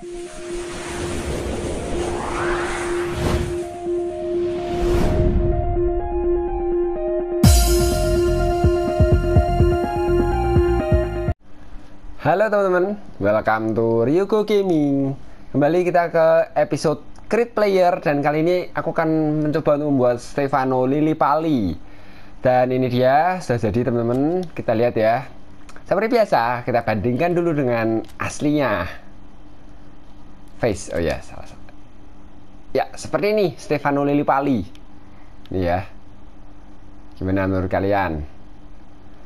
Halo teman-teman, welcome to Ryuko Gaming Kembali kita ke episode Crit Player Dan kali ini aku akan mencoba untuk membuat Stefano Lili Pali Dan ini dia, sudah jadi teman-teman Kita lihat ya Seperti biasa, kita bandingkan dulu dengan aslinya face oh ya salah satu. ya seperti ini Stefano Lillipali ini ya gimana menurut kalian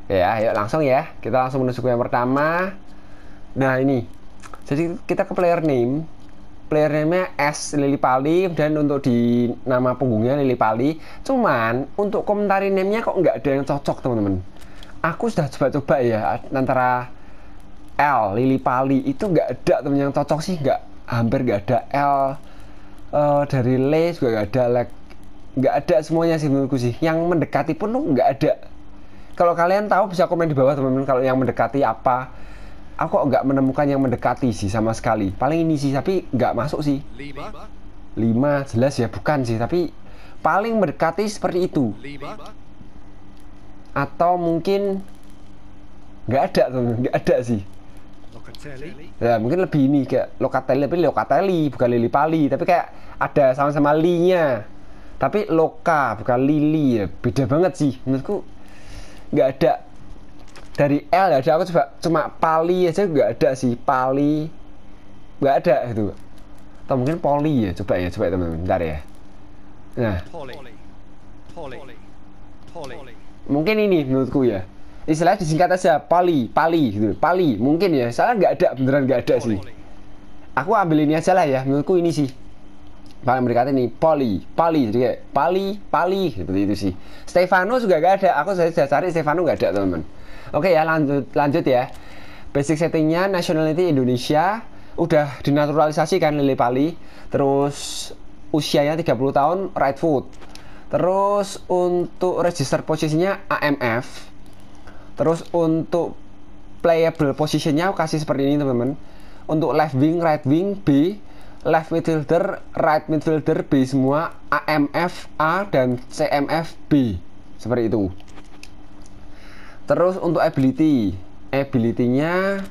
ya yuk langsung ya kita langsung menuju ke yang pertama nah ini jadi kita ke player name player name-nya S Pali dan untuk di nama punggungnya Lili Pali. cuman untuk komentarin name-nya kok nggak ada yang cocok teman-teman aku sudah coba-coba ya antara L Lili Pali itu nggak ada teman yang cocok sih nggak hampir nggak ada L uh, dari L juga nggak ada lek nggak ada semuanya sih menurutku sih yang mendekati pun nggak ada kalau kalian tahu bisa komen di bawah teman-teman kalau yang mendekati apa aku kok nggak menemukan yang mendekati sih sama sekali paling ini sih tapi nggak masuk sih lima. lima jelas ya bukan sih tapi paling mendekati seperti itu lima. atau mungkin nggak ada teman nggak ada sih ya mungkin lebih ini kayak Locatelli tapi Locatelli bukan Lili Pali tapi kayak ada sama-sama linya tapi Loka bukan Lili ya beda banget sih menurutku nggak ada dari L ya ada aku coba cuma Pali aja nggak ada sih Pali nggak ada itu atau mungkin Poli ya coba ya coba ya, teman-teman bentar ya nah Poli. Poli. Poli. Poli. mungkin ini menurutku ya istilahnya disingkat aja Pali Pali gitu Pali mungkin ya salah nggak ada beneran nggak ada sih aku ambil ini aja lah ya menurutku ini sih paling berkata ini Pali, Pali jadi kayak Pali Pali seperti itu sih Stefano juga nggak ada aku saya cari Stefano nggak ada teman-teman oke ya lanjut lanjut ya basic settingnya nationality Indonesia udah dinaturalisasi kan Lili Pali terus usianya 30 tahun right foot terus untuk register posisinya AMF terus untuk playable positionnya aku kasih seperti ini teman-teman untuk left wing right wing B left midfielder right midfielder B semua AMF A dan CMF B seperti itu terus untuk ability ability-nya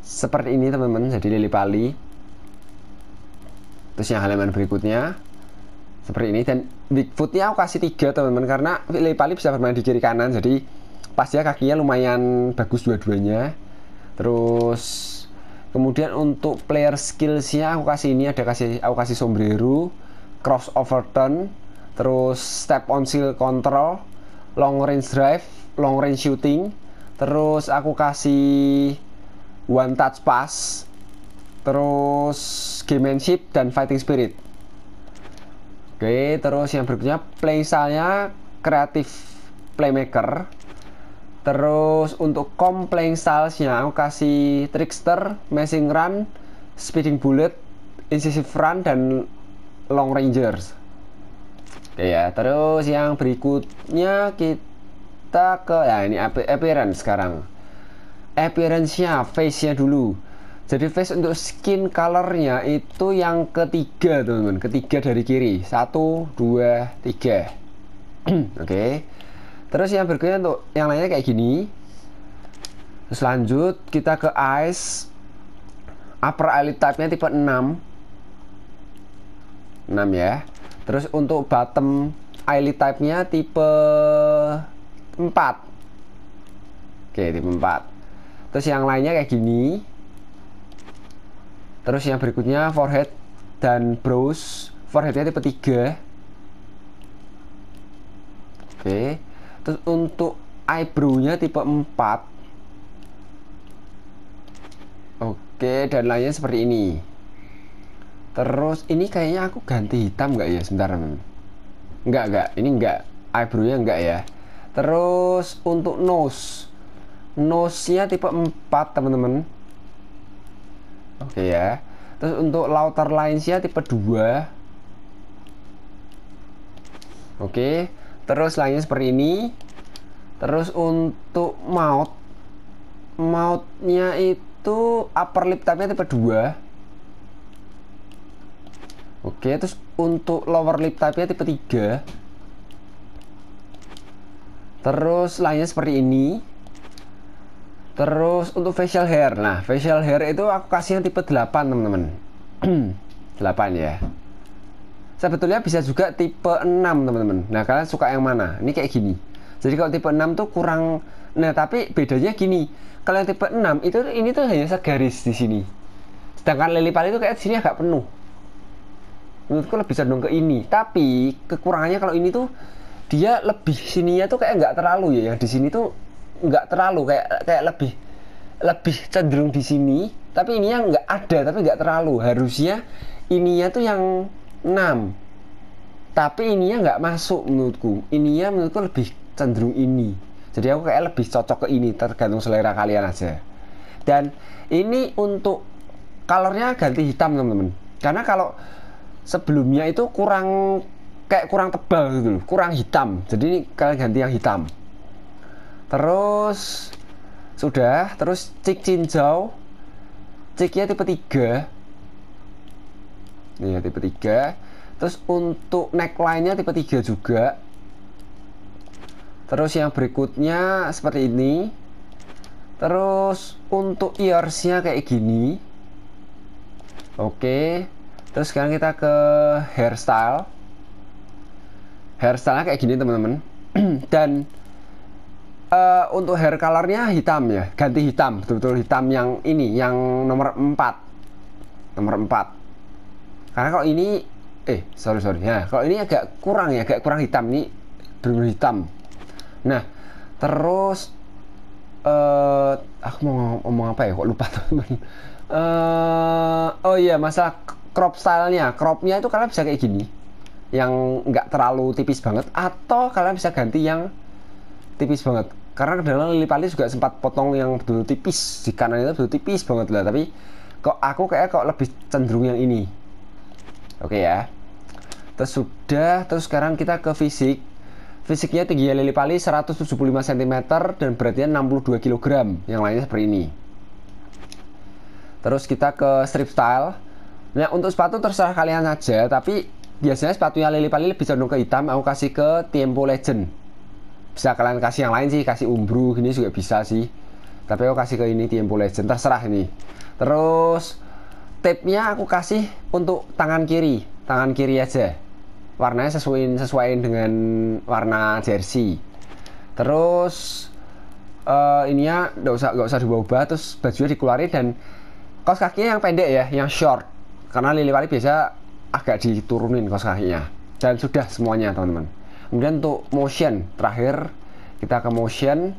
seperti ini teman-teman jadi lili pali terus yang halaman berikutnya seperti ini dan big foot-nya aku kasih tiga teman-teman karena lili pali bisa bermain di kiri kanan jadi pas ya kakinya lumayan bagus dua-duanya terus kemudian untuk player skillsnya aku kasih ini ada kasih aku kasih sombrero cross turn, terus step on seal control long range drive long range shooting terus aku kasih one touch pass terus gamemanship dan fighting spirit oke terus yang berikutnya play nya kreatif playmaker Terus untuk complain stylesnya aku kasih trickster, messing run, speeding bullet, incisive run dan long rangers. Oke ya, terus yang berikutnya kita ke ya ini appearance sekarang. Appearance-nya, face-nya dulu. Jadi face untuk skin color-nya itu yang ketiga teman-teman, ketiga dari kiri. Satu, dua, tiga. Oke. Okay terus yang berikutnya untuk yang lainnya kayak gini terus lanjut kita ke ice upper eyelid type nya tipe 6 6 ya terus untuk bottom eyelid type nya tipe 4 oke tipe 4 terus yang lainnya kayak gini terus yang berikutnya forehead dan brows forehead-nya tipe 3 oke terus untuk eyebrow-nya tipe 4 oke dan lainnya seperti ini terus ini kayaknya aku ganti hitam nggak ya sebentar nggak nggak ini nggak eyebrow-nya nggak ya terus untuk nose nose-nya tipe 4 teman-teman oke ya terus untuk lauter lines-nya tipe 2 oke terus lainnya seperti ini terus untuk mouth, mautnya itu upper lip tapi tipe 2 oke terus untuk lower lip tapi tipe 3 terus lainnya seperti ini terus untuk facial hair nah facial hair itu aku kasih yang tipe 8 teman-teman 8 ya sebetulnya bisa juga tipe 6 teman-teman nah kalian suka yang mana ini kayak gini jadi kalau tipe 6 tuh kurang nah tapi bedanya gini kalau yang tipe 6 itu ini tuh hanya segaris di sini sedangkan lili pali itu kayak di sini agak penuh menurutku lebih condong ke ini tapi kekurangannya kalau ini tuh dia lebih sininya tuh kayak nggak terlalu ya yang di sini tuh nggak terlalu kayak kayak lebih lebih cenderung di sini tapi ini yang nggak ada tapi nggak terlalu harusnya ininya tuh yang 6 tapi ini ya nggak masuk menurutku ini ya menurutku lebih cenderung ini jadi aku kayak lebih cocok ke ini tergantung selera kalian aja dan ini untuk kalornya ganti hitam teman-teman karena kalau sebelumnya itu kurang kayak kurang tebal gitu loh kurang hitam jadi ini kalian ganti yang hitam terus sudah terus cik cincau ciknya tipe 3 Nih ya tipe 3. Terus untuk neckline-nya tipe 3 juga. Terus yang berikutnya seperti ini. Terus untuk ears-nya kayak gini. Oke. Terus sekarang kita ke hairstyle. Hairstyle-nya kayak gini, teman-teman. Dan uh, untuk hair colornya hitam ya ganti hitam betul-betul hitam yang ini yang nomor 4 nomor 4 karena kalau ini eh sorry sorry ya kalau ini agak kurang ya agak kurang hitam ini belum hitam nah terus eh uh, aku mau ngomong, apa ya kok lupa teman uh, eh, oh iya masalah crop stylenya cropnya itu kalian bisa kayak gini yang nggak terlalu tipis banget atau kalian bisa ganti yang tipis banget karena dalam lili pali juga sempat potong yang betul tipis di kanan itu betul tipis banget lah tapi kok aku kayak kok lebih cenderung yang ini oke okay ya terus sudah terus sekarang kita ke fisik fisiknya tinggi ya, lili pali 175 cm dan beratnya 62 kg yang lainnya seperti ini terus kita ke strip style nah untuk sepatu terserah kalian aja tapi biasanya sepatunya lili pali lebih cenderung ke hitam aku kasih ke tempo legend bisa kalian kasih yang lain sih kasih umbru ini juga bisa sih tapi aku kasih ke ini tempo legend terserah ini terus Tipnya aku kasih untuk tangan kiri tangan kiri aja warnanya sesuaiin sesuaiin dengan warna jersey terus uh, eh, ininya nggak usah nggak usah diubah-ubah terus bajunya dikeluarin dan kaos kakinya yang pendek ya yang short karena lili Wali biasa agak diturunin kaos kakinya dan sudah semuanya teman-teman kemudian untuk motion terakhir kita ke motion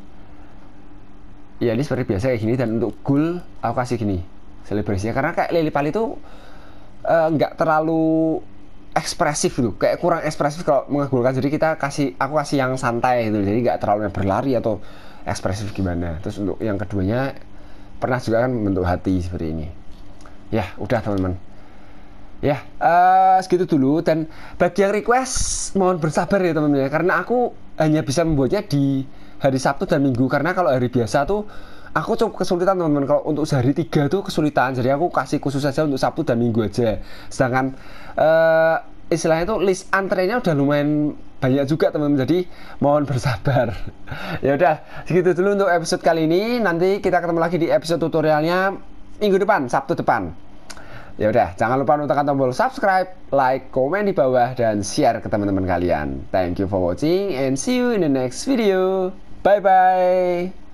ya ini seperti biasa kayak gini dan untuk goal aku kasih gini selebrasinya karena kayak Lily Pali itu eh, nggak uh, terlalu ekspresif gitu kayak kurang ekspresif kalau mengagulkan jadi kita kasih aku kasih yang santai gitu jadi nggak terlalu yang berlari atau ekspresif gimana terus untuk yang keduanya pernah juga kan membentuk hati seperti ini ya udah teman-teman ya uh, segitu dulu dan bagi yang request mohon bersabar ya teman-teman ya. karena aku hanya bisa membuatnya di hari Sabtu dan Minggu karena kalau hari biasa tuh aku cukup kesulitan teman-teman kalau untuk sehari tiga tuh kesulitan jadi aku kasih khusus saja untuk Sabtu dan Minggu aja sedangkan uh, istilahnya itu list antreannya udah lumayan banyak juga teman-teman jadi mohon bersabar ya udah segitu dulu untuk episode kali ini nanti kita ketemu lagi di episode tutorialnya minggu depan Sabtu depan ya udah jangan lupa untuk tekan tombol subscribe like komen di bawah dan share ke teman-teman kalian thank you for watching and see you in the next video bye bye